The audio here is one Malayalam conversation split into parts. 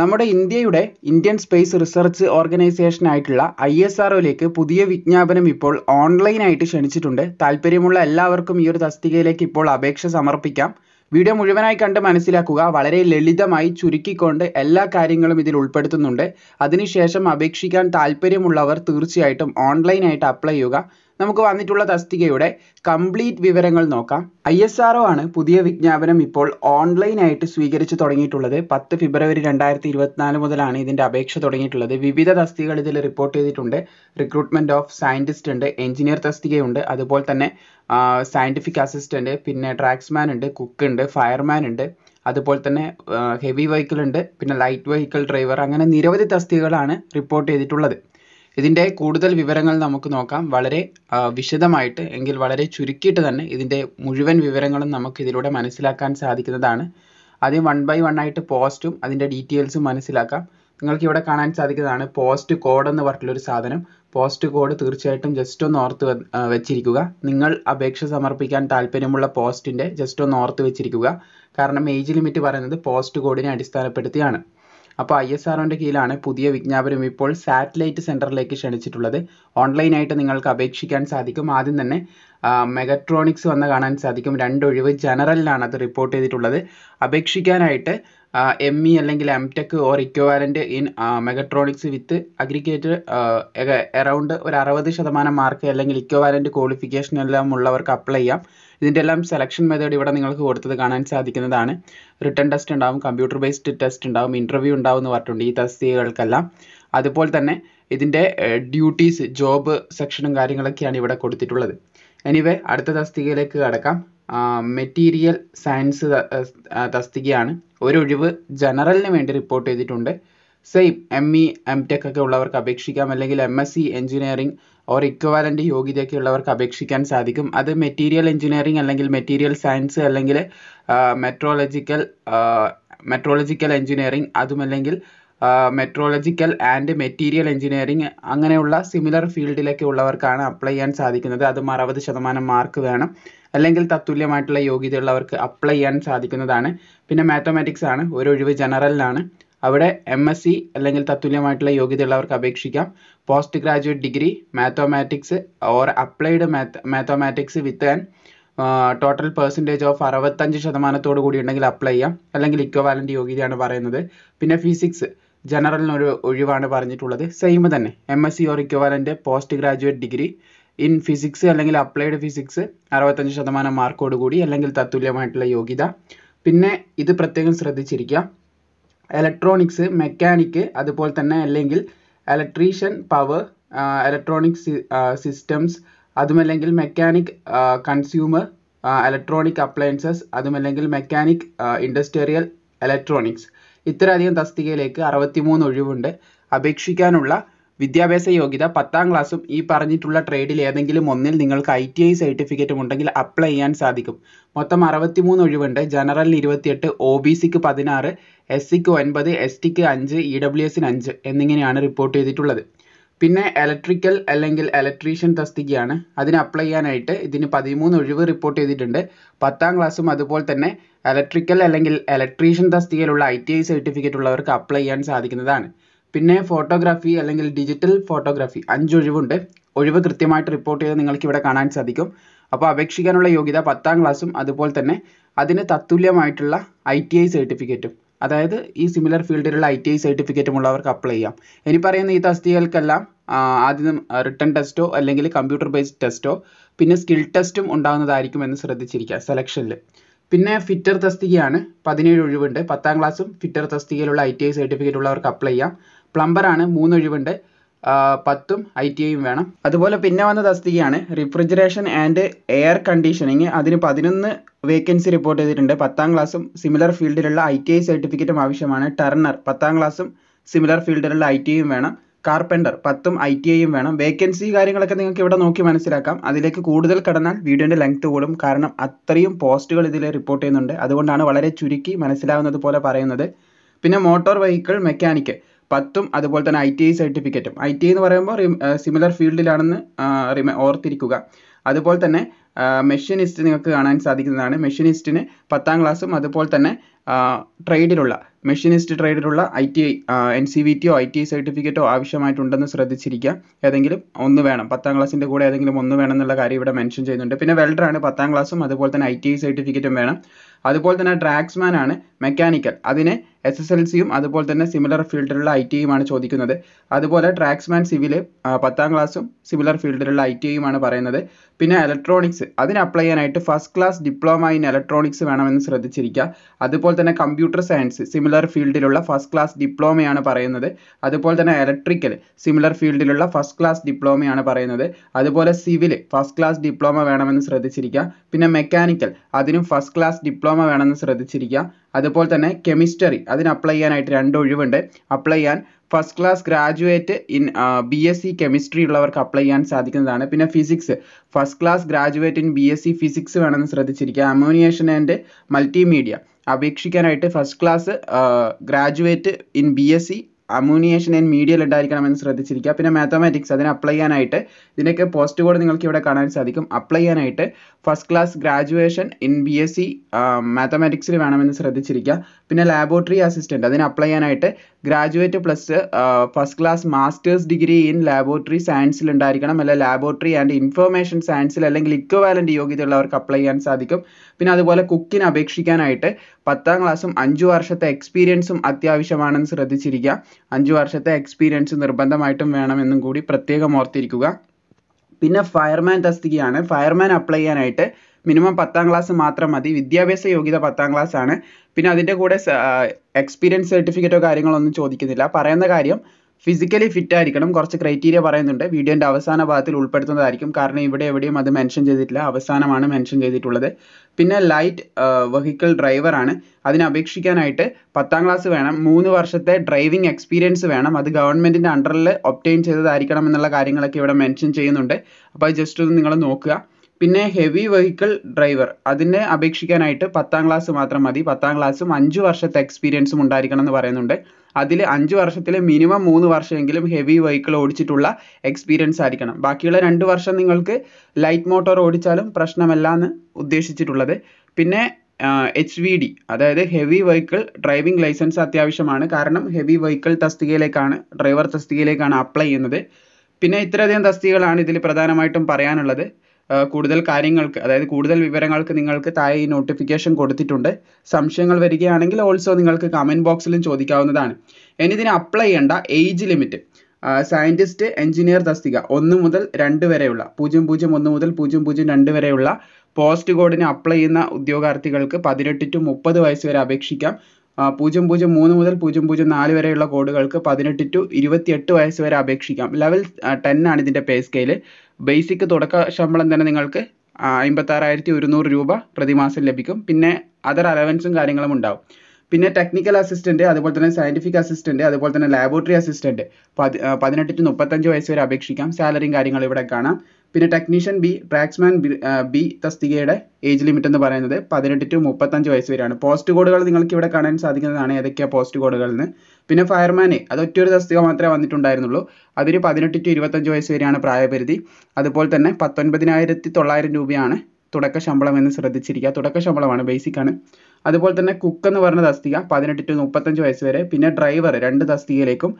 നമ്മുടെ ഇന്ത്യയുടെ ഇന്ത്യൻ സ്പേസ് റിസർച്ച് ഓർഗനൈസേഷൻ ആയിട്ടുള്ള ഐ എസ് ഒയിലേക്ക് പുതിയ വിജ്ഞാപനം ഇപ്പോൾ ഓൺലൈനായിട്ട് ക്ഷണിച്ചിട്ടുണ്ട് താല്പര്യമുള്ള എല്ലാവർക്കും ഈ ഒരു തസ്തികയിലേക്ക് ഇപ്പോൾ അപേക്ഷ സമർപ്പിക്കാം വീഡിയോ മുഴുവനായി കണ്ട് മനസ്സിലാക്കുക വളരെ ലളിതമായി ചുരുക്കിക്കൊണ്ട് എല്ലാ കാര്യങ്ങളും ഇതിൽ ഉൾപ്പെടുത്തുന്നുണ്ട് അതിനുശേഷം അപേക്ഷിക്കാൻ താല്പര്യമുള്ളവർ തീർച്ചയായിട്ടും ഓൺലൈനായിട്ട് അപ്ലൈ ചെയ്യുക നമുക്ക് വന്നിട്ടുള്ള തസ്തികയുടെ കംപ്ലീറ്റ് വിവരങ്ങൾ നോക്കാം ഐ എസ് ആർ ആണ് പുതിയ വിജ്ഞാപനം ഇപ്പോൾ ഓൺലൈനായിട്ട് സ്വീകരിച്ചു തുടങ്ങിയിട്ടുള്ളത് പത്ത് ഫെബ്രുവരി രണ്ടായിരത്തി ഇരുപത്തിനാല് മുതലാണ് ഇതിൻ്റെ അപേക്ഷ തുടങ്ങിയിട്ടുള്ളത് വിവിധ തസ്തികകൾ ഇതിൽ റിപ്പോർട്ട് ചെയ്തിട്ടുണ്ട് റിക്രൂട്ട്മെൻറ്റ് ഓഫ് സയൻറ്റിസ്റ്റ് ഉണ്ട് എഞ്ചിനീയർ തസ്തികയുണ്ട് അതുപോലെ തന്നെ സയൻറ്റിഫിക് അസിസ്റ്റൻറ്റ് പിന്നെ ട്രാക്സ്മാൻ ഉണ്ട് കുക്ക് ഉണ്ട് ഫയർമാൻ ഉണ്ട് അതുപോലെ തന്നെ ഹെവി വെഹിക്കിൾ ഉണ്ട് പിന്നെ ലൈറ്റ് വെഹിക്കിൾ ഡ്രൈവർ അങ്ങനെ നിരവധി തസ്തികകളാണ് റിപ്പോർട്ട് ചെയ്തിട്ടുള്ളത് ഇതിൻ്റെ കൂടുതൽ വിവരങ്ങൾ നമുക്ക് നോക്കാം വളരെ വിശദമായിട്ട് എങ്കിൽ വളരെ ചുരുക്കിയിട്ട് തന്നെ ഇതിൻ്റെ മുഴുവൻ വിവരങ്ങളും നമുക്ക് ഇതിലൂടെ മനസ്സിലാക്കാൻ സാധിക്കുന്നതാണ് ആദ്യം വൺ ബൈ വൺ ആയിട്ട് പോസ്റ്റും അതിൻ്റെ ഡീറ്റെയിൽസും മനസ്സിലാക്കാം നിങ്ങൾക്ക് ഇവിടെ കാണാൻ സാധിക്കുന്നതാണ് പോസ്റ്റ് കോഡ് എന്ന് പറഞ്ഞിട്ടുള്ളൊരു സാധനം പോസ്റ്റ് കോഡ് തീർച്ചയായിട്ടും ജസ്റ്റ് ഒന്ന് ഓർത്ത് വെച്ചിരിക്കുക നിങ്ങൾ അപേക്ഷ സമർപ്പിക്കാൻ താല്പര്യമുള്ള പോസ്റ്റിൻ്റെ ജസ്റ്റ് ഒന്ന് ഓർത്ത് വെച്ചിരിക്കുക കാരണം ഏജ് ലിമിറ്റ് പറയുന്നത് പോസ്റ്റ് കോഡിനെ അടിസ്ഥാനപ്പെടുത്തിയാണ് അപ്പോൾ ഐ എസ് ആർഒൻ്റെ കീഴിലാണ് പുതിയ വിജ്ഞാപനം ഇപ്പോൾ സാറ്റലൈറ്റ് സെൻറ്ററിലേക്ക് ക്ഷണിച്ചിട്ടുള്ളത് ഓൺലൈനായിട്ട് നിങ്ങൾക്ക് അപേക്ഷിക്കാൻ സാധിക്കും ആദ്യം തന്നെ മെഗട്രോണിക്സ് വന്ന് കാണാൻ സാധിക്കും രണ്ടൊഴിവ് ജനറലിലാണ് അത് റിപ്പോർട്ട് ചെയ്തിട്ടുള്ളത് അപേക്ഷിക്കാനായിട്ട് എം ഇ e അല്ലെങ്കിൽ M tech or equivalent in mechatronics with aggregate around ഒരു അറുപത് ശതമാനം മാർക്ക് അല്ലെങ്കിൽ ഇക്വാലൻ്റ് ക്വാളിഫിക്കേഷൻ എല്ലാം ഉള്ളവർക്ക് അപ്ലൈ ചെയ്യാം ഇതിൻ്റെ എല്ലാം സെലക്ഷൻ മെത്തേഡ് ഇവിടെ നിങ്ങൾക്ക് കൊടുത്തത് കാണാൻ സാധിക്കുന്നതാണ് റിട്ടേൺ ടെസ്റ്റ് ഉണ്ടാവും കമ്പ്യൂട്ടർ ബേസ്ഡ് ടെസ്റ്റ് ഉണ്ടാവും ഇൻ്റർവ്യൂ ഉണ്ടാവും എന്ന് പറഞ്ഞിട്ടുണ്ട് ഈ തസ്തികകൾക്കെല്ലാം അതുപോലെ തന്നെ ഇതിൻ്റെ ഡ്യൂട്ടീസ് ജോബ് സെക്ഷനും കാര്യങ്ങളൊക്കെയാണ് ഇവിടെ കൊടുത്തിട്ടുള്ളത് എനിവേ അടുത്ത തസ്തികയിലേക്ക് കടക്കാം മെറ്റീരിയൽ സയൻസ് തസ്തികയാണ് ഒരു ജനറലിന് വേണ്ടി റിപ്പോർട്ട് ചെയ്തിട്ടുണ്ട് same M E M tech ഒക്കെ ഉള്ളവർക്ക് അപേക്ഷിക്കാം അല്ലെങ്കിൽ M S C engineering or യോഗ്യതയൊക്കെ യോഗ്യതയൊക്കെയുള്ളവർക്ക് അപേക്ഷിക്കാൻ സാധിക്കും അത് മെറ്റീരിയൽ എഞ്ചിനീയറിംഗ് അല്ലെങ്കിൽ മെറ്റീരിയൽ സയൻസ് അല്ലെങ്കിൽ മെട്രോളജിക്കൽ മെട്രോളജിക്കൽ എഞ്ചിനീയറിംഗ് അതുമല്ലെങ്കിൽ മെട്രോളജിക്കൽ ആൻഡ് മെറ്റീരിയൽ എഞ്ചിനീയറിംഗ് അങ്ങനെയുള്ള സിമിലർ ഫീൽഡിലൊക്കെ ഉള്ളവർക്കാണ് അപ്ലൈ ചെയ്യാൻ സാധിക്കുന്നത് അതും അറുപത് ശതമാനം മാർക്ക് വേണം അല്ലെങ്കിൽ തത്തുല്യമായിട്ടുള്ള യോഗ്യതയുള്ളവർക്ക് അപ്ലൈ ചെയ്യാൻ സാധിക്കുന്നതാണ് പിന്നെ മാത്തമാറ്റിക്സ് ആണ് ഒരു ഒഴിവ് ജനറലിനാണ് അവിടെ എം എസ് സി അല്ലെങ്കിൽ തത്തുല്യമായിട്ടുള്ള യോഗ്യതയുള്ളവർക്ക് അപേക്ഷിക്കാം post graduate degree mathematics or applied math mathematics with an total percentage of അറുപത്തഞ്ച് ശതമാനത്തോടു കൂടി ഉണ്ടെങ്കിൽ അപ്ലൈ ചെയ്യാം അല്ലെങ്കിൽ ഇക്വവാലൻ്റ് യോഗ്യതയാണ് പറയുന്നത് പിന്നെ ഫിസിക്സ് ജനറലിന് ഒരു ഒഴിവാണ് പറഞ്ഞിട്ടുള്ളത് സെയിം തന്നെ M S C or equivalent post graduate degree in physics അല്ലെങ്കിൽ അപ്ലൈഡ് ഫിസിക്സ് അറുപത്തഞ്ച് ശതമാനം മാർക്കോട് കൂടി അല്ലെങ്കിൽ തത്തുല്യമായിട്ടുള്ള യോഗ്യത പിന്നെ ഇത് പ്രത്യേകം ശ്രദ്ധിച്ചിരിക്കുക ഇലക്ട്രോണിക്സ് മെക്കാനിക്ക് അതുപോലെ തന്നെ അല്ലെങ്കിൽ ഇലക്ട്രീഷ്യൻ പവർ ഇലക്ട്രോണിക് സിസ്റ്റംസ് അതുമല്ലെങ്കിൽ മെക്കാനിക് കൺസ്യൂമർ ഇലക്ട്രോണിക് അപ്ലയൻസസ് അതുമല്ലെങ്കിൽ മെക്കാനിക് ഇൻഡസ്ട്രിയൽ ഇലക്ട്രോണിക്സ് ഇത്രയധികം തസ്തികയിലേക്ക് അറുപത്തിമൂന്ന് ഒഴിവുണ്ട് അപേക്ഷിക്കാനുള്ള വിദ്യാഭ്യാസ യോഗ്യത പത്താം ക്ലാസ്സും ഈ പറഞ്ഞിട്ടുള്ള ട്രേഡിൽ ഏതെങ്കിലും ഒന്നിൽ നിങ്ങൾക്ക് ഐ ടി ഐ സർട്ടിഫിക്കറ്റും ഉണ്ടെങ്കിൽ അപ്ലൈ ചെയ്യാൻ സാധിക്കും മൊത്തം മൂന്ന് ഒഴിവുണ്ട് ജനറലിന് ഇരുപത്തിയെട്ട് ഒ ബി സിക്ക് പതിനാറ് എസ് സിക്ക് ഒൻപത് എസ് ടിക്ക് അഞ്ച് ഇ e ഡബ്ല്യു എസിന് അഞ്ച് എന്നിങ്ങനെയാണ് റിപ്പോർട്ട് ചെയ്തിട്ടുള്ളത് പിന്നെ ഇലക്ട്രിക്കൽ അല്ലെങ്കിൽ ഇലക്ട്രീഷ്യൻ തസ്തികയാണ് അതിന് അപ്ലൈ ചെയ്യാനായിട്ട് ഇതിന് പതിമൂന്ന് ഒഴിവ് റിപ്പോർട്ട് ചെയ്തിട്ടുണ്ട് പത്താം ക്ലാസ്സും അതുപോലെ തന്നെ ഇലക്ട്രിക്കൽ അല്ലെങ്കിൽ ഇലക്ട്രീഷ്യൻ തസ്തികയിലുള്ള ഐ ടി ഐ സർട്ടിഫിക്കറ്റ് ഉള്ളവർക്ക് അപ്ലൈ ചെയ്യാൻ സാധിക്കുന്നതാണ് പിന്നെ ഫോട്ടോഗ്രാഫി അല്ലെങ്കിൽ ഡിജിറ്റൽ ഫോട്ടോഗ്രാഫി അഞ്ച് ഒഴിവുണ്ട് ഒഴിവ് കൃത്യമായിട്ട് റിപ്പോർട്ട് ചെയ്ത് നിങ്ങൾക്ക് ഇവിടെ കാണാൻ സാധിക്കും അപ്പോൾ അപേക്ഷിക്കാനുള്ള യോഗ്യത പത്താം ക്ലാസ്സും അതുപോലെ തന്നെ അതിന് തത്തുല്യമായിട്ടുള്ള ഐ ടി ഐ സർട്ടിഫിക്കറ്റും അതായത് ഈ സിമിലർ ഫീൽഡിലുള്ള ഐ ടി ഐ സർട്ടിഫിക്കറ്റും ഉള്ളവർക്ക് അപ്ലൈ ചെയ്യാം ഇനി പറയുന്ന ഈ തസ്തികൾക്കെല്ലാം ആദ്യം റിട്ടൺ ടെസ്റ്റോ അല്ലെങ്കിൽ കമ്പ്യൂട്ടർ ബേസ്ഡ് ടെസ്റ്റോ പിന്നെ സ്കിൽ ടെസ്റ്റും ഉണ്ടാകുന്നതായിരിക്കും എന്ന് ശ്രദ്ധിച്ചിരിക്കുക സെലക്ഷനിൽ പിന്നെ ഫിറ്റർ തസ്തികയാണ് പതിനേഴ് ഒഴിവുണ്ട് പത്താം ക്ലാസ്സും ഫിറ്റർ തസ്തികയിലുള്ള ഐ ടി ഐ സർട്ടിഫിക്കറ്റ് ഉള്ളവർക്ക് അപ്ലൈ ചെയ്യാം പ്ലംബറാണ് മൂന്നൊഴിവുണ്ട് പത്തും ഐ ടി ഐയും വേണം അതുപോലെ പിന്നെ വന്ന തസ്തികയാണ് റിഫ്രിജറേഷൻ ആൻഡ് എയർ കണ്ടീഷനിങ് അതിന് പതിനൊന്ന് വേക്കൻസി റിപ്പോർട്ട് ചെയ്തിട്ടുണ്ട് പത്താം ക്ലാസ്സും സിമിലർ ഫീൽഡിലുള്ള ഐ ടി ഐ സർട്ടിഫിക്കറ്റും ആവശ്യമാണ് ടർണർ പത്താം ക്ലാസ്സും സിമിലർ ഫീൽഡിലുള്ള ഐ ടി ഐയും വേണം കാർപ്പൻ്റർ പത്തും ഐ ടി ഐയും വേണം വേക്കൻസി കാര്യങ്ങളൊക്കെ നിങ്ങൾക്ക് ഇവിടെ നോക്കി മനസ്സിലാക്കാം അതിലേക്ക് കൂടുതൽ കടന്നാൽ വീഡിയോൻ്റെ ലെങ്ത് കൂടും കാരണം അത്രയും പോസ്റ്റുകൾ ഇതിൽ റിപ്പോർട്ട് ചെയ്യുന്നുണ്ട് അതുകൊണ്ടാണ് വളരെ ചുരുക്കി മനസ്സിലാവുന്നത് പോലെ പറയുന്നത് പിന്നെ മോട്ടോർ വെഹിക്കിൾ മെക്കാനിക്ക് പത്തും അതുപോലെ തന്നെ ഐ ടി ഐ സർട്ടിഫിക്കറ്റും ഐ ടി എന്ന് പറയുമ്പോൾ സിമിലർ ഫീൽഡിലാണെന്ന് റിമ ഓർത്തിരിക്കുക അതുപോലെ തന്നെ മെഷീനിസ്റ്റ് നിങ്ങൾക്ക് കാണാൻ സാധിക്കുന്നതാണ് മെഷീനിസ്റ്റിന് പത്താം ക്ലാസ്സും അതുപോലെ തന്നെ ട്രേഡിലുള്ള മെഷീനിസ്റ്റ് ട്രേഡിലുള്ള I T I N C V ടിയോ ഐ ടി ഐ സർട്ടിഫിക്കറ്റോ ആവശ്യമായിട്ടുണ്ടെന്ന് ശ്രദ്ധിച്ചിരിക്കുക ഏതെങ്കിലും ഒന്ന് വേണം പത്താം ക്ലാസ്സിൻ്റെ കൂടെ ഏതെങ്കിലും ഒന്ന് വേണം എന്നുള്ള കാര്യം ഇവിടെ മെൻഷൻ ചെയ്യുന്നുണ്ട് പിന്നെ വെൽഡറാണ് പത്താം ക്ലാസ്സും അതുപോലെ തന്നെ ഐ ടി ഐ സർട്ടിഫിക്കറ്റും വേണം അതുപോലെ തന്നെ ഡ്രാഗ്സ്മാൻ ആണ് മെക്കാനിക്കൽ അതിന് എസ് എസ് എൽ സിയും അതുപോലെ തന്നെ സിമിലർ ഫീൽഡിലുള്ള ഐ ടി യുമാണ് ചോദിക്കുന്നത് അതുപോലെ ട്രാക്സ്മാൻ സിവിൽ പത്താം ക്ലാസ്സും സിമിലർ ഫീൽഡിലുള്ള ഐ ടി യുമാണ് പറയുന്നത് പിന്നെ ഇലക്ട്രോണിക്സ് അതിന് അപ്ലൈ ചെയ്യാനായിട്ട് first class diploma in electronics വേണമെന്ന് ശ്രദ്ധിച്ചിരിക്കുക അതുപോലെ തന്നെ കമ്പ്യൂട്ടർ സയൻസ് സിമിലർ സിമിലർ ഫീൽഡിലുള്ള ഫസ്റ്റ് ക്ലാസ് ഡിപ്ലോമയാണ് പറയുന്നത് അതുപോലെ തന്നെ ഇലക്ട്രിക്കൽ സിമിലർ ഫീൽഡിലുള്ള ഫസ്റ്റ് ക്ലാസ് ഡിപ്ലോമയാണ് പറയുന്നത് അതുപോലെ സിവിൽ ഫസ്റ്റ് ക്ലാസ് ഡിപ്ലോമ വേണമെന്ന് ശ്രദ്ധിച്ചിരിക്കുക പിന്നെ മെക്കാനിക്കൽ അതിനും ഫസ്റ്റ് ക്ലാസ് ഡിപ്ലോമ വേണമെന്ന് ശ്രദ്ധിച്ചിരിക്കുക അതുപോലെ തന്നെ കെമിസ്ട്രി അതിന് അപ്ലൈ ചെയ്യാനായിട്ട് രണ്ട് ഒഴിവുണ്ട് അപ്ലൈ ചെയ്യാൻ first class graduate in B S C chemistry ഉള്ളവർക്ക് അപ്ലൈ ചെയ്യാൻ സാധിക്കുന്നതാണ് പിന്നെ physics first class graduate in B S C physics വേണമെന്ന് ശ്രദ്ധിച്ചിരിക്കുക അമോണിയേഷൻ ആൻഡ് മൾട്ടിമീഡിയ അപേക്ഷിക്കാനായിട്ട് first class graduate in B S C animation and മീഡിയയിൽ എന്ന് ശ്രദ്ധിച്ചിരിക്കുക പിന്നെ മാത്തമാറ്റിക്സ് അതിന് അപ്ലൈ ചെയ്യാനായിട്ട് ഇതിനൊക്കെ പോസ്റ്റ് കോഡ് നിങ്ങൾക്ക് ഇവിടെ കാണാൻ സാധിക്കും അപ്ലൈ ചെയ്യാനായിട്ട് first class graduation in B S C മാത്തമാറ്റിക്സിൽ വേണമെന്ന് ശ്രദ്ധിച്ചിരിക്കുക പിന്നെ ലാബോറട്ടറി അസിസ്റ്റൻറ്റ് അതിന് അപ്ലൈ ചെയ്യാനായിട്ട് graduate plus first class masters degree in laboratory സയൻസിൽ ഉണ്ടായിരിക്കണം അല്ലെങ്കിൽ ലാബോറട്ടറി ആൻഡ് ഇൻഫർമേഷൻ സയൻസിൽ അല്ലെങ്കിൽ ഇക്വവാലൻ്റ് യോഗ്യതയുള്ളവർക്ക് അപ്ലൈ ചെയ്യാൻ സാധിക്കും പിന്നെ അതുപോലെ കുക്കിന് അപേക്ഷിക്കാനായിട്ട് പത്താം ക്ലാസ്സും അഞ്ച് വർഷത്തെ എക്സ്പീരിയൻസും അത്യാവശ്യമാണെന്ന് ശ്രദ്ധിച്ചിരിക്കുക അഞ്ച് വർഷത്തെ എക്സ്പീരിയൻസ് നിർബന്ധമായിട്ടും വേണമെന്നും കൂടി പ്രത്യേകം ഓർത്തിരിക്കുക പിന്നെ ഫയർമാൻ തസ്തികയാണ് ഫയർമാൻ അപ്ലൈ ചെയ്യാനായിട്ട് മിനിമം പത്താം ക്ലാസ് മാത്രം മതി വിദ്യാഭ്യാസ യോഗ്യത പത്താം ക്ലാസ് ആണ് പിന്നെ അതിൻ്റെ കൂടെ എക്സ്പീരിയൻസ് സർട്ടിഫിക്കറ്റോ കാര്യങ്ങളൊന്നും ചോദിക്കുന്നില്ല പറയുന്ന കാര്യം ഫിസിക്കലി ഫിറ്റ് ആയിരിക്കണം കുറച്ച് ക്രൈറ്റീരിയ പറയുന്നുണ്ട് വീഡിയോൻ്റെ അവസാന ഭാഗത്തിൽ ഉൾപ്പെടുത്തുന്നതായിരിക്കും കാരണം ഇവിടെ എവിടെയും അത് മെൻഷൻ ചെയ്തിട്ടില്ല അവസാനമാണ് മെൻഷൻ ചെയ്തിട്ടുള്ളത് പിന്നെ ലൈറ്റ് വെഹിക്കിൾ ഡ്രൈവറാണ് അതിന് അപേക്ഷിക്കാനായിട്ട് പത്താം ക്ലാസ് വേണം മൂന്ന് വർഷത്തെ ഡ്രൈവിംഗ് എക്സ്പീരിയൻസ് വേണം അത് ഗവൺമെൻറ്റിൻ്റെ അണ്ടറിൽ ഒപ്റ്റെയിൻ ചെയ്തതായിരിക്കണം എന്നുള്ള കാര്യങ്ങളൊക്കെ ഇവിടെ മെൻഷൻ ചെയ്യുന്നുണ്ട് അപ്പോൾ ജസ്റ്റ് ഒന്ന് നിങ്ങൾ നോക്കുക പിന്നെ ഹെവി വെഹിക്കിൾ ഡ്രൈവർ അതിന് അപേക്ഷിക്കാനായിട്ട് പത്താം ക്ലാസ് മാത്രം മതി പത്താം ക്ലാസ്സും അഞ്ച് വർഷത്തെ എക്സ്പീരിയൻസും ഉണ്ടായിരിക്കണം എന്ന് പറയുന്നുണ്ട് അതിൽ അഞ്ച് വർഷത്തിൽ മിനിമം മൂന്ന് വർഷമെങ്കിലും ഹെവി വെഹിക്കിൾ ഓടിച്ചിട്ടുള്ള എക്സ്പീരിയൻസ് ആയിരിക്കണം ബാക്കിയുള്ള രണ്ട് വർഷം നിങ്ങൾക്ക് ലൈറ്റ് മോട്ടോർ ഓടിച്ചാലും പ്രശ്നമല്ല എന്ന് ഉദ്ദേശിച്ചിട്ടുള്ളത് പിന്നെ എച്ച് വി ഡി അതായത് ഹെവി വെഹിക്കിൾ ഡ്രൈവിംഗ് ലൈസൻസ് അത്യാവശ്യമാണ് കാരണം ഹെവി വെഹിക്കിൾ തസ്തികയിലേക്കാണ് ഡ്രൈവർ തസ്തികയിലേക്കാണ് അപ്ലൈ ചെയ്യുന്നത് പിന്നെ ഇത്രയധികം തസ്തികകളാണ് ഇതിൽ പ്രധാനമായിട്ടും പറയാനുള്ളത് കൂടുതൽ കാര്യങ്ങൾക്ക് അതായത് കൂടുതൽ വിവരങ്ങൾക്ക് നിങ്ങൾക്ക് താഴെ ഈ നോട്ടിഫിക്കേഷൻ കൊടുത്തിട്ടുണ്ട് സംശയങ്ങൾ വരികയാണെങ്കിൽ ഓൾസോ നിങ്ങൾക്ക് കമൻറ്റ് ബോക്സിലും ചോദിക്കാവുന്നതാണ് ഇനി ഇതിന് അപ്ലൈ ചെയ്യേണ്ട ഏജ് ലിമിറ്റ് സയൻറ്റിസ്റ്റ് എഞ്ചിനീയർ തസ്തിക ഒന്ന് മുതൽ രണ്ട് വരെയുള്ള പൂജ്യം പൂജ്യം ഒന്ന് മുതൽ പൂജ്യം പൂജ്യം രണ്ട് വരെയുള്ള പോസ്റ്റ് കോഡിന് അപ്ലൈ ചെയ്യുന്ന ഉദ്യോഗാർത്ഥികൾക്ക് പതിനെട്ട് ടു മുപ്പത് വയസ്സ് വരെ അപേക്ഷിക്കാം പൂജ്യം പൂജ്യം മൂന്ന് മുതൽ പൂജ്യം പൂജ്യം നാല് വരെയുള്ള കോഡുകൾക്ക് പതിനെട്ട് ടു എട്ട് വയസ്സ് വരെ അപേക്ഷിക്കാം ലെവൽ ടെൻ ആണ് ഇതിൻ്റെ പേ സ്കെയിൽ ബേസിക് തുടക്ക ശമ്പളം തന്നെ നിങ്ങൾക്ക് അമ്പത്താറായിരത്തി ഒരുന്നൂറ് രൂപ പ്രതിമാസം ലഭിക്കും പിന്നെ അതർ അലവൻസും കാര്യങ്ങളും ഉണ്ടാവും പിന്നെ ടെക്നിക്കൽ അസിസ്റ്റൻറ്റ് അതുപോലെ തന്നെ സയൻറ്റിഫിക് അസിസ്റ്റൻറ്റ് അതുപോലെ തന്നെ ലാബോറട്ടറി അസിസ്റ്റൻറ്റ് പതിനെട്ട് ടു മുപ്പത്തഞ്ച് വയസ്സ് വരെ അപേക്ഷിക്കാം സാലറിയും കാര്യങ്ങളും ഇവിടെ കാണാം പിന്നെ ടെക്നീഷ്യൻ ബി ട്രാക്സ്മാൻ ബി തസ്തികയുടെ ഏജ് ലിമിറ്റ് എന്ന് പറയുന്നത് പതിനെട്ട് ടു മുപ്പത്തഞ്ച് വയസ്സ് വരെയാണ് പോസ്റ്റ് കോഡുകൾ നിങ്ങൾക്ക് ഇവിടെ കാണാൻ സാധിക്കുന്നതാണ് ഏതൊക്കെയാണ് പോസ്റ്റ് കോഡുകൾ എന്ന് പിന്നെ ഫയർമാൻ അത് ഒറ്റൊരു തസ്തിക മാത്രമേ വന്നിട്ടുണ്ടായിരുന്നുള്ളൂ അതിന് പതിനെട്ട് ടു ഇരുപത്തഞ്ച് വയസ്സ് വരെയാണ് പ്രായപരിധി അതുപോലെ തന്നെ പത്തൊൻപതിനായിരത്തി തൊള്ളായിരം രൂപയാണ് തുടക്ക ശമ്പളം എന്ന് ശ്രദ്ധിച്ചിരിക്കുക തുടക്ക ശമ്പളമാണ് ബേസിക് ആണ് അതുപോലെ തന്നെ കുക്ക് എന്ന് പറഞ്ഞ തസ്തിക പതിനെട്ട് ടു മുപ്പത്തഞ്ച് വയസ്സ് വരെ പിന്നെ ഡ്രൈവർ രണ്ട് തസ്തികയിലേക്കും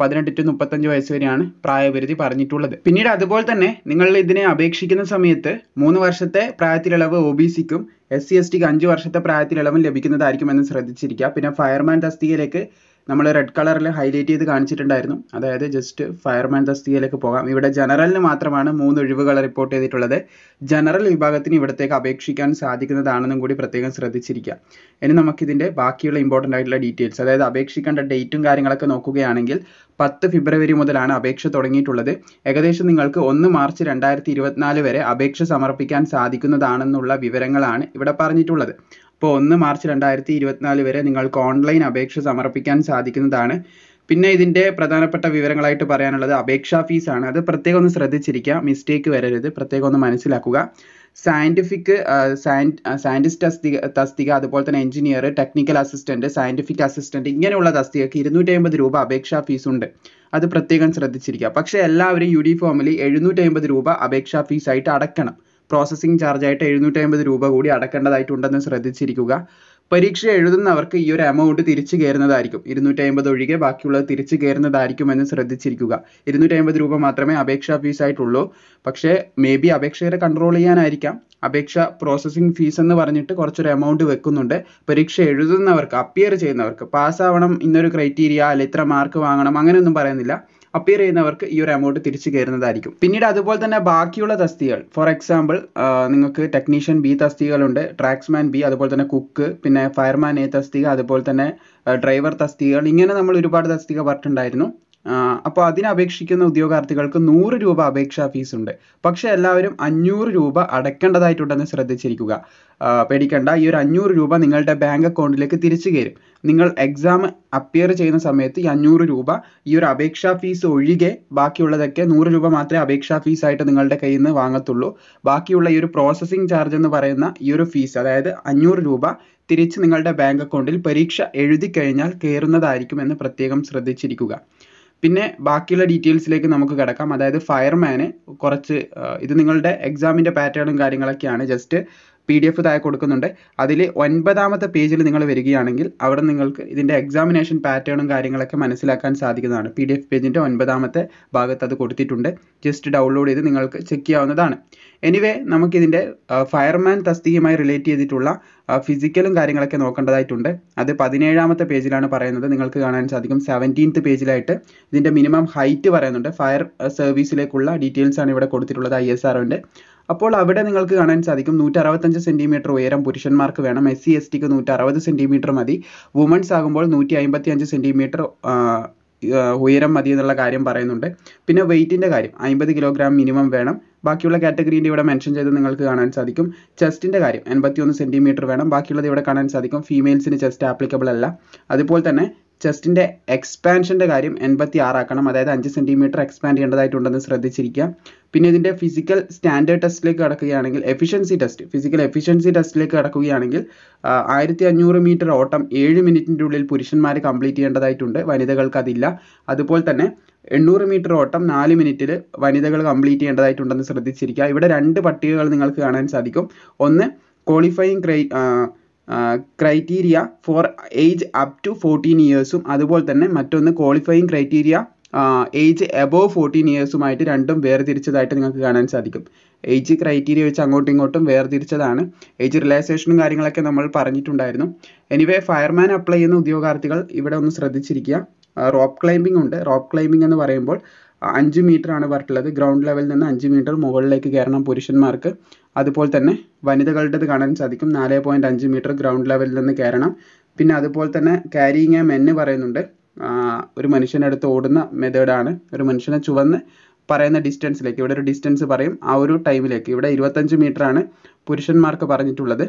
പതിനെട്ട് ടു മുപ്പത്തഞ്ച് വയസ്സ് വരെയാണ് പ്രായപരിധി പറഞ്ഞിട്ടുള്ളത് പിന്നീട് അതുപോലെ തന്നെ നിങ്ങൾ ഇതിനെ അപേക്ഷിക്കുന്ന സമയത്ത് മൂന്ന് വർഷത്തെ പ്രായത്തിലിളവ് ഒ ബി സിക്കും എസ് സി എസ് ടിക്ക് അഞ്ച് വർഷത്തെ പ്രായത്തിലിളവും എന്ന് ശ്രദ്ധിച്ചിരിക്കുക പിന്നെ ഫയർമാൻ തസ്തികയിലേക്ക് നമ്മൾ റെഡ് കളറിൽ ഹൈലൈറ്റ് ചെയ്ത് കാണിച്ചിട്ടുണ്ടായിരുന്നു അതായത് ജസ്റ്റ് ഫയർമാൻ തസ്തികയിലേക്ക് പോകാം ഇവിടെ ജനറലിന് മാത്രമാണ് മൂന്ന് ഒഴിവുകൾ റിപ്പോർട്ട് ചെയ്തിട്ടുള്ളത് ജനറൽ വിഭാഗത്തിന് ഇവിടത്തേക്ക് അപേക്ഷിക്കാൻ സാധിക്കുന്നതാണെന്നും കൂടി പ്രത്യേകം ശ്രദ്ധിച്ചിരിക്കുക ഇനി നമുക്കിതിൻ്റെ ബാക്കിയുള്ള ഇമ്പോർട്ടൻ്റ് ആയിട്ടുള്ള ഡീറ്റെയിൽസ് അതായത് അപേക്ഷിക്കേണ്ട ഡേറ്റും കാര്യങ്ങളൊക്കെ നോക്കുകയാണെങ്കിൽ പത്ത് ഫെബ്രുവരി മുതലാണ് അപേക്ഷ തുടങ്ങിയിട്ടുള്ളത് ഏകദേശം നിങ്ങൾക്ക് ഒന്ന് മാർച്ച് രണ്ടായിരത്തി വരെ അപേക്ഷ സമർപ്പിക്കാൻ സാധിക്കുന്നതാണെന്നുള്ള വിവരങ്ങളാണ് ഇവിടെ പറഞ്ഞിട്ടുള്ളത് ഇപ്പോൾ ഒന്ന് മാർച്ച് രണ്ടായിരത്തി ഇരുപത്തിനാല് വരെ നിങ്ങൾക്ക് ഓൺലൈൻ അപേക്ഷ സമർപ്പിക്കാൻ സാധിക്കുന്നതാണ് പിന്നെ ഇതിൻ്റെ പ്രധാനപ്പെട്ട വിവരങ്ങളായിട്ട് പറയാനുള്ളത് അപേക്ഷാ ഫീസാണ് അത് പ്രത്യേകം ഒന്ന് ശ്രദ്ധിച്ചിരിക്കുക മിസ്റ്റേക്ക് വരരുത് പ്രത്യേകം ഒന്ന് മനസ്സിലാക്കുക സയൻറ്റിഫിക് സയൻറ്റിസ്റ്റ് തസ്തിക തസ്തിക അതുപോലെ തന്നെ engineer technical assistant scientific assistant ഇങ്ങനെയുള്ള തസ്തികയ്ക്ക് ഇരുന്നൂറ്റി അമ്പത് രൂപ അപേക്ഷാ ഫീസ് ഉണ്ട് അത് പ്രത്യേകം ശ്രദ്ധിച്ചിരിക്കുക പക്ഷേ എല്ലാവരും യൂണിഫോമിൽ എഴുന്നൂറ്റി അമ്പത് രൂപ അപേക്ഷാ ഫീസായിട്ട് അടക്കണം പ്രോസസ്സിംഗ് ചാർജായിട്ട് എഴുന്നൂറ്റമ്പത് രൂപ കൂടി അടക്കേണ്ടതായിട്ടുണ്ടെന്ന് ശ്രദ്ധിച്ചിരിക്കുക പരീക്ഷ എഴുതുന്നവർക്ക് ഈ ഒരു എമൗണ്ട് തിരിച്ചു കയറുന്നതായിരിക്കും ഇരുന്നൂറ്റമ്പത് ഒഴികെ ബാക്കിയുള്ളത് തിരിച്ചു എന്ന് ശ്രദ്ധിച്ചിരിക്കുക ഇരുന്നൂറ്റമ്പത് രൂപ മാത്രമേ അപേക്ഷാ ആയിട്ടുള്ളൂ പക്ഷേ മേ ബി അപേക്ഷകരെ കൺട്രോൾ ചെയ്യാനായിരിക്കാം അപേക്ഷ പ്രോസസ്സിംഗ് ഫീസ് എന്ന് പറഞ്ഞിട്ട് കുറച്ചൊരു എമൗണ്ട് വെക്കുന്നുണ്ട് പരീക്ഷ എഴുതുന്നവർക്ക് അപ്പിയർ ചെയ്യുന്നവർക്ക് പാസ്സാവണം ഇന്നൊരു ക്രൈറ്റീരിയ അല്ല ഇത്ര മാർക്ക് വാങ്ങണം അങ്ങനെയൊന്നും പറയുന്നില്ല അപ്പിയർ ചെയ്യുന്നവർക്ക് ഈ ഒരു എമൗണ്ട് തിരിച്ചു കയറുന്നതായിരിക്കും പിന്നീട് അതുപോലെ തന്നെ ബാക്കിയുള്ള തസ്തികൾ ഫോർ എക്സാമ്പിൾ നിങ്ങൾക്ക് ടെക്നീഷ്യൻ ബി തസ്തികകളുണ്ട് ട്രാക്സ്മാൻ ബി അതുപോലെ തന്നെ കുക്ക് പിന്നെ ഫയർമാൻ എ തസ്തിക അതുപോലെ തന്നെ ഡ്രൈവർ തസ്തികകൾ ഇങ്ങനെ നമ്മൾ ഒരുപാട് തസ്തിക പറഞ്ഞിട്ടുണ്ടായിരുന്നു അപ്പോൾ അതിനപേക്ഷിക്കുന്ന ഉദ്യോഗാർത്ഥികൾക്ക് നൂറ് രൂപ അപേക്ഷാ ഫീസ് ഉണ്ട് പക്ഷെ എല്ലാവരും അഞ്ഞൂറ് രൂപ അടക്കേണ്ടതായിട്ടുണ്ടെന്ന് ശ്രദ്ധിച്ചിരിക്കുക പേടിക്കേണ്ട ഈ ഒരു അഞ്ഞൂറ് രൂപ നിങ്ങളുടെ ബാങ്ക് അക്കൗണ്ടിലേക്ക് തിരിച്ചു കയറും നിങ്ങൾ എക്സാം അപ്പിയർ ചെയ്യുന്ന സമയത്ത് ഈ അഞ്ഞൂറ് രൂപ ഈ ഒരു അപേക്ഷാ ഫീസ് ഒഴികെ ബാക്കിയുള്ളതൊക്കെ നൂറ് രൂപ മാത്രമേ അപേക്ഷാ ഫീസ് ആയിട്ട് നിങ്ങളുടെ കയ്യിൽ നിന്ന് വാങ്ങത്തുള്ളൂ ബാക്കിയുള്ള ഈ ഒരു പ്രോസസ്സിംഗ് ചാർജ് എന്ന് പറയുന്ന ഈ ഒരു ഫീസ് അതായത് അഞ്ഞൂറ് രൂപ തിരിച്ച് നിങ്ങളുടെ ബാങ്ക് അക്കൗണ്ടിൽ പരീക്ഷ എഴുതി കഴിഞ്ഞാൽ കയറുന്നതായിരിക്കും എന്ന് പ്രത്യേകം ശ്രദ്ധിച്ചിരിക്കുക പിന്നെ ബാക്കിയുള്ള ഡീറ്റെയിൽസിലേക്ക് നമുക്ക് കിടക്കാം അതായത് ഫയർമാന് കുറച്ച് ഇത് നിങ്ങളുടെ exam പാറ്റേണും pattern ഉം കാര്യങ്ങളൊക്കെയാണ് just പി ഡി എഫ് താഴെ കൊടുക്കുന്നുണ്ട് അതിൽ ഒൻപതാമത്തെ പേജിൽ നിങ്ങൾ വരികയാണെങ്കിൽ അവിടെ നിങ്ങൾക്ക് ഇതിൻ്റെ എക്സാമിനേഷൻ പാറ്റേണും കാര്യങ്ങളൊക്കെ മനസ്സിലാക്കാൻ സാധിക്കുന്നതാണ് പി ഡി എഫ് പേജിൻ്റെ ഒൻപതാമത്തെ ഭാഗത്ത് അത് കൊടുത്തിട്ടുണ്ട് ജസ്റ്റ് ഡൗൺലോഡ് ചെയ്ത് നിങ്ങൾക്ക് ചെക്ക് ചെയ്യാവുന്നതാണ് എനിവേ നമുക്കിതിൻ്റെ ഫയർമാൻ തസ്തികയുമായി റിലേറ്റ് ചെയ്തിട്ടുള്ള ഫിസിക്കലും കാര്യങ്ങളൊക്കെ നോക്കേണ്ടതായിട്ടുണ്ട് അത് പതിനേഴാമത്തെ പേജിലാണ് പറയുന്നത് നിങ്ങൾക്ക് കാണാൻ സാധിക്കും സെവൻറ്റീൻത്ത് പേജിലായിട്ട് ഇതിൻ്റെ മിനിമം ഹൈറ്റ് പറയുന്നുണ്ട് ഫയർ സർവീസിലേക്കുള്ള ഡീറ്റെയിൽസ് ആണ് ഇവിടെ കൊടുത്തിട്ടുള്ളത് ഐ എസ് ഒൻ്റെ അപ്പോൾ അവിടെ നിങ്ങൾക്ക് കാണാൻ സാധിക്കും അറുപത്തഞ്ച് സെൻറ്റിമീറ്റർ ഉയരം പുരുഷന്മാർക്ക് വേണം എസ് സി എസ് ടിക്ക് അറുപത് സെൻറ്റിമീറ്റർ മതി വുമൺസ് ആകുമ്പോൾ നൂറ്റി അമ്പത്തി അഞ്ച് സെൻറ്റിമീറ്റർ ഉയരം മതി എന്നുള്ള കാര്യം പറയുന്നുണ്ട് പിന്നെ വെയിറ്റിൻ്റെ കാര്യം അമ്പത് കിലോഗ്രാം മിനിമം വേണം ബാക്കിയുള്ള കാറ്റഗറീൻ്റെ ഇവിടെ മെൻഷൻ ചെയ്ത് നിങ്ങൾക്ക് കാണാൻ സാധിക്കും ചെസ്റ്റിൻ്റെ കാര്യം ഒന്ന് സെൻറ്റിമീറ്റർ വേണം ബാക്കിയുള്ളത് ഇവിടെ കാണാൻ സാധിക്കും ഫീമെയിൽസിന് ചെസ്റ്റ് ആപ്ലിക്കബിൾ അല്ല അതുപോലെ തന്നെ ചെസ്റ്റിൻ്റെ എക്സ്പാൻഷൻ്റെ കാര്യം എൺപത്തി ആറാക്കണം അതായത് അഞ്ച് സെൻറ്റിമീറ്റർ എക്സ്പാൻഡ് ചെയ്യേണ്ടതായിട്ടുണ്ടെന്ന് ശ്രദ്ധിച്ചിരിക്കുക പിന്നെ ഇതിൻ്റെ ഫിസിക്കൽ സ്റ്റാൻഡേർഡ് ടെസ്റ്റിലേക്ക് കടക്കുകയാണെങ്കിൽ എഫിഷ്യൻസി ടെസ്റ്റ് ഫിസിക്കൽ എഫിഷ്യൻസി ടെസ്റ്റിലേക്ക് കടക്കുകയാണെങ്കിൽ ആയിരത്തി അഞ്ഞൂറ് മീറ്റർ ഓട്ടം ഏഴ് മിനിറ്റിൻ്റെ ഉള്ളിൽ പുരുഷന്മാർ കംപ്ലീറ്റ് ചെയ്യേണ്ടതായിട്ടുണ്ട് വനിതകൾക്ക് അതില്ല അതുപോലെ തന്നെ എണ്ണൂറ് മീറ്റർ ഓട്ടം നാല് മിനിറ്റിൽ വനിതകൾ കംപ്ലീറ്റ് ചെയ്യേണ്ടതായിട്ടുണ്ടെന്ന് ശ്രദ്ധിച്ചിരിക്കുക ഇവിടെ രണ്ട് പട്ടികകൾ നിങ്ങൾക്ക് കാണാൻ സാധിക്കും ഒന്ന് ക്വാളിഫയിങ് ക്രൈ criteria for age up to fourteen ഇയേഴ്സും അതുപോലെ തന്നെ മറ്റൊന്ന് qualifying criteria age above fourteen ഇയേഴ്സുമായിട്ട് രണ്ടും വേർതിരിച്ചതായിട്ട് നിങ്ങൾക്ക് കാണാൻ സാധിക്കും ഏജ് ക്രൈറ്റീരിയ വെച്ച് അങ്ങോട്ടും ഇങ്ങോട്ടും വേർതിരിച്ചതാണ് ഏജ് റിലാക്സേഷനും കാര്യങ്ങളൊക്കെ നമ്മൾ പറഞ്ഞിട്ടുണ്ടായിരുന്നു എനിവേ ഫയർമാൻ അപ്ലൈ ചെയ്യുന്ന ഉദ്യോഗാർത്ഥികൾ ഇവിടെ ഒന്ന് ശ്രദ്ധിച്ചിരിക്കുക റോപ്പ് ക്ലൈമ്പിംഗ് ഉണ്ട് റോപ്പ് ക്ലൈമ്പിംഗ് എന്ന് പറയുമ്പോൾ അഞ്ച് ആണ് പറഞ്ഞിട്ടുള്ളത് ഗ്രൗണ്ട് ലെവലിൽ നിന്ന് അഞ്ച് മീറ്റർ മുകളിലേക്ക് കയറണം പുരുഷന്മാർക്ക് അതുപോലെ തന്നെ വനിതകളുടേത് കാണാൻ സാധിക്കും നാല് പോയിൻറ്റ് അഞ്ച് മീറ്റർ ഗ്രൗണ്ട് ലെവലിൽ നിന്ന് കയറണം പിന്നെ അതുപോലെ തന്നെ ക്യാരിങ് എ മെന്ന് പറയുന്നുണ്ട് ഒരു മനുഷ്യനടുത്ത് ഓടുന്ന മെത്തേഡാണ് ഒരു മനുഷ്യനെ ചുവന്ന് പറയുന്ന ഡിസ്റ്റൻസിലേക്ക് ഇവിടെ ഒരു ഡിസ്റ്റൻസ് പറയും ആ ഒരു ടൈമിലേക്ക് ഇവിടെ ഇരുപത്തഞ്ച് ആണ് പുരുഷന്മാർക്ക് പറഞ്ഞിട്ടുള്ളത്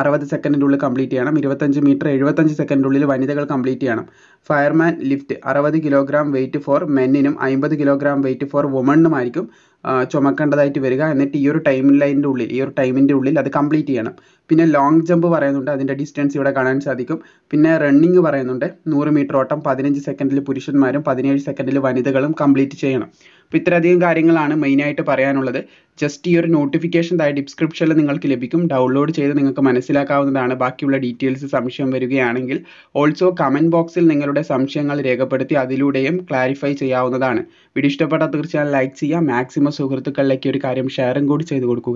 അറുപത് സെക്കൻഡിനുള്ളിൽ ഉള്ളിൽ കംപ്ലീറ്റ് ചെയ്യണം ഇരുപത്തഞ്ച് മീറ്റർ എഴുപത്തഞ്ച് സെക്കൻഡിനുള്ളിൽ ഉള്ളിൽ വനിതകൾ കംപ്ലീറ്റ് ചെയ്യണം ഫയർമാൻ ലിഫ്റ്റ് അറുപത് കിലോഗ്രാം വെയിറ്റ് ഫോർ മെന്നിനും അമ്പത് കിലോഗ്രാം വെയിറ്റ് ഫോർ വുമണിനുമായിരിക്കും ചുമക്കേണ്ടതായിട്ട് വരിക എന്നിട്ട് ഈ ഒരു ടൈം ലൈനിൻ്റെ ഉള്ളിൽ ഈ ഒരു ടൈമിൻ്റെ ഉള്ളിൽ അത് കംപ്ലീറ്റ് ചെയ്യണം പിന്നെ ലോങ് ജമ്പ് പറയുന്നുണ്ട് അതിൻ്റെ ഡിസ്റ്റൻസ് ഇവിടെ കാണാൻ സാധിക്കും പിന്നെ റണ്ണിങ് പറയുന്നുണ്ട് നൂറ് മീറ്റർ ഓട്ടം പതിനഞ്ച് സെക്കൻഡിൽ പുരുഷന്മാരും പതിനേഴ് സെക്കൻഡിൽ വനിതകളും കംപ്ലീറ്റ് ചെയ്യണം അപ്പോൾ ഇത്രയധികം കാര്യങ്ങളാണ് മെയിനായിട്ട് പറയാനുള്ളത് ജസ്റ്റ് ഈ ഒരു നോട്ടിഫിക്കേഷൻ തായ ഡിസ്ക്രിപ്ഷനിൽ നിങ്ങൾക്ക് ലഭിക്കും ഡൗൺലോഡ് ചെയ്ത് നിങ്ങൾക്ക് മനസ്സിലാക്കാവുന്നതാണ് ബാക്കിയുള്ള ഡീറ്റെയിൽസ് സംശയം വരികയാണെങ്കിൽ ഓൾസോ കമൻറ്റ് ബോക്സിൽ നിങ്ങളുടെ സംശയങ്ങൾ രേഖപ്പെടുത്തി അതിലൂടെയും ക്ലാരിഫൈ ചെയ്യാവുന്നതാണ് വീഡിയോ ഇഷ്ടപ്പെട്ടാൽ തീർച്ചയായും ലൈക്ക് ചെയ്യുക മാക്സിമം സുഹൃത്തുക്കളിലേക്ക് ഒരു കാര്യം ഷെയറും കൂടി ചെയ്തു കൊടുക്കുക